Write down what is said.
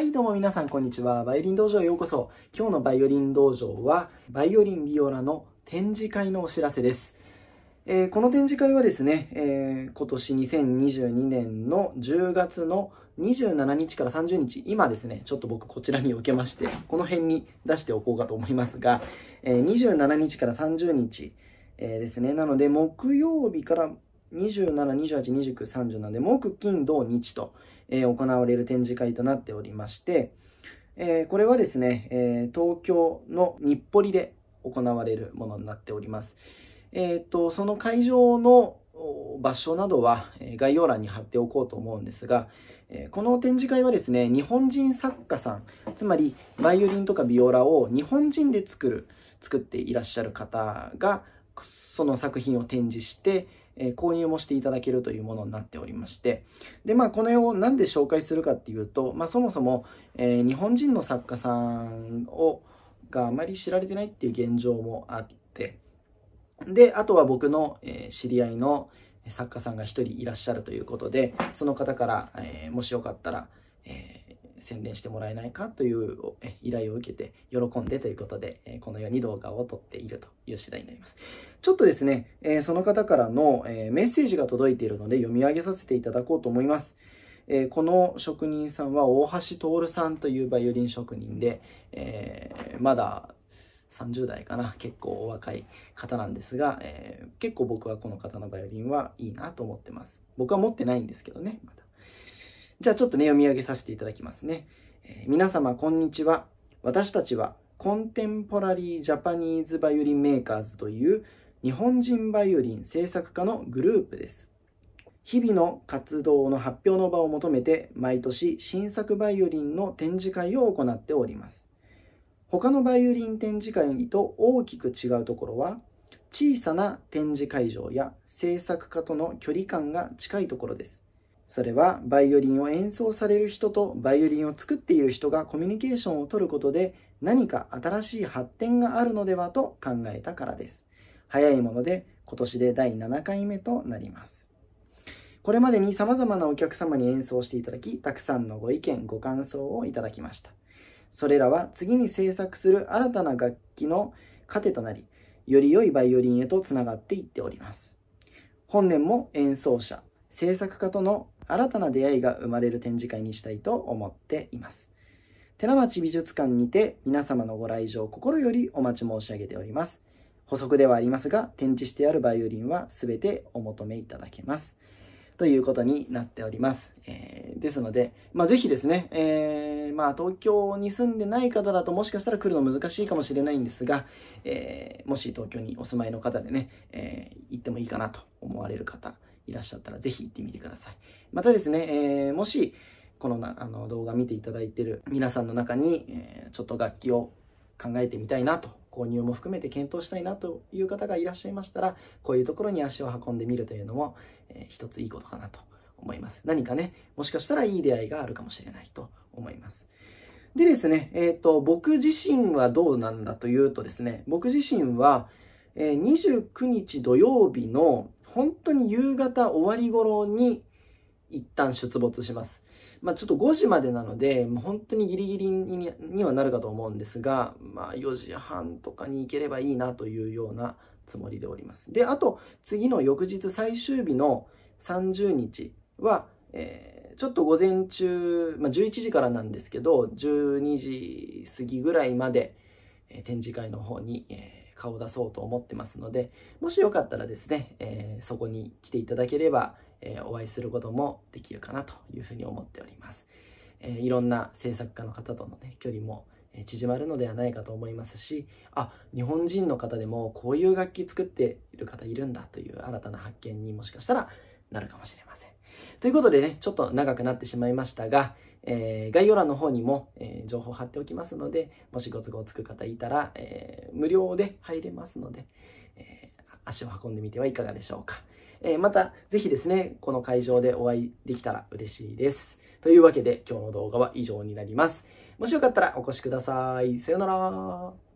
はいどうも皆さんこんにちは。バイオリン道場へようこそ。今日のバイオリン道場は、バイオリンビオラの展示会のお知らせです。えー、この展示会はですね、えー、今年2022年の10月の27日から30日、今ですね、ちょっと僕こちらに置けまして、この辺に出しておこうかと思いますが、えー、27日から30日、えですね、なので木曜日から27282930なんで木金土日と、えー、行われる展示会となっておりまして、えー、これはですね、えー、東京の日暮里で行われるものになっております。えー、とその会場の場所などは概要欄に貼っておこうと思うんですが、この展示会はですね、日本人作家さん、つまりバイオリンとかビオラを日本人で作る、作っていらっしゃる方が、その作品を展示して、えー、購入もしていただけるというものになっておりまして、で、まあ、これを何で紹介するかっていうと、まあ、そもそも、えー、日本人の作家さんを、があまり知られてないっていう現状もあって、で、あとは僕の、え知り合いの作家さんが1人いらっしゃるということで、その方から、えもしよかったら、宣伝してもらえないかという依頼を受けて喜んでということでこのように動画を撮っているという次第になりますちょっとですねその方からのメッセージが届いているので読み上げさせていただこうと思いますえこの職人さんは大橋徹さんというバイオリン職人で、えまだ30代かな結構お若い方なんですが、えー、結構僕はこの方のバイオリンはいいなと思ってます僕は持ってないんですけどねまだじゃあちょっとね、読み上げさせていただきますね。えー、皆様、こんにちは。私たちは、コンテンポラリー・ジャパニーズ・バイオリン・メーカーズという日本人バイオリン制作家のグループです。日々の活動の発表の場を求めて、毎年新作バイオリンの展示会を行っております。他のバイオリン展示会と大きく違うところは、小さな展示会場や制作家との距離感が近いところです。それはバイオリンを演奏される人とバイオリンを作っている人がコミュニケーションをとることで何か新しい発展があるのではと考えたからです。早いもので今年で第7回目となります。これまでに様々なお客様に演奏していただき、たくさんのご意見、ご感想をいただきました。それらは次に制作する新たな楽器の糧となり、より良いバイオリンへとつながっていっております。本年も演奏者、制作家との新たな出会いが生まれる展示会にしたいと思っています。寺町美術館にて皆様のご来場心よりお待ち申し上げております。補足ではありますが、展示してあるバイオリンは全てお求めいただけます。ということになっております。えー、ですので、まあ、ぜひですね、えー、まあ、東京に住んでない方だともしかしたら来るの難しいかもしれないんですが、えー、もし東京にお住まいの方でね、え行ってもいいかなと思われる方、いらっしゃったらぜひ行ってみてください。またですね、えー、もし、このなあの動画見ていただいてる皆さんの中に、えー、ちょっと楽器を考えてみたいなと購入も含めて検討したいなという方がいらっしゃいましたらこういうところに足を運んでみるというのも、えー、一ついいことかなと思います何かねもしかしたらいい出会いがあるかもしれないと思いますでですねえっ、ー、と僕自身はどうなんだというとですね僕自身は、えー、29日土曜日の本当に夕方終わり頃に一旦出没します。まあ、ちょっと5時までなので、もう本当にギリギリにはなるかと思うんですが、まあ、4時半とかに行ければいいなというようなつもりでおります。で、あと、次の翌日最終日の30日は、えー、ちょっと午前中、まあ、11時からなんですけど、12時過ぎぐらいまで、えー、展示会の方に、えー顔を出そうと思ってますので、もしよかったらですね、えー、そこに来ていただければ、えー、お会いすることもできるかなというふうに思っております。えー、いろんな制作家の方とのね、距離も縮まるのではないかと思いますし、あ、日本人の方でもこういう楽器作っている方いるんだという新たな発見にもしかしたらなるかもしれません。ということでね、ちょっと長くなってしまいましたが、えー、概要欄の方にも、えー、情報を貼っておきますので、もしご都合つく方いたら、えー、無料で入れますので、え足を運んでみてはいかがでしょうか。えまた、ぜひですね、この会場でお会いできたら嬉しいです。というわけで、今日の動画は以上になります。もしよかったらお越しください。さようなら。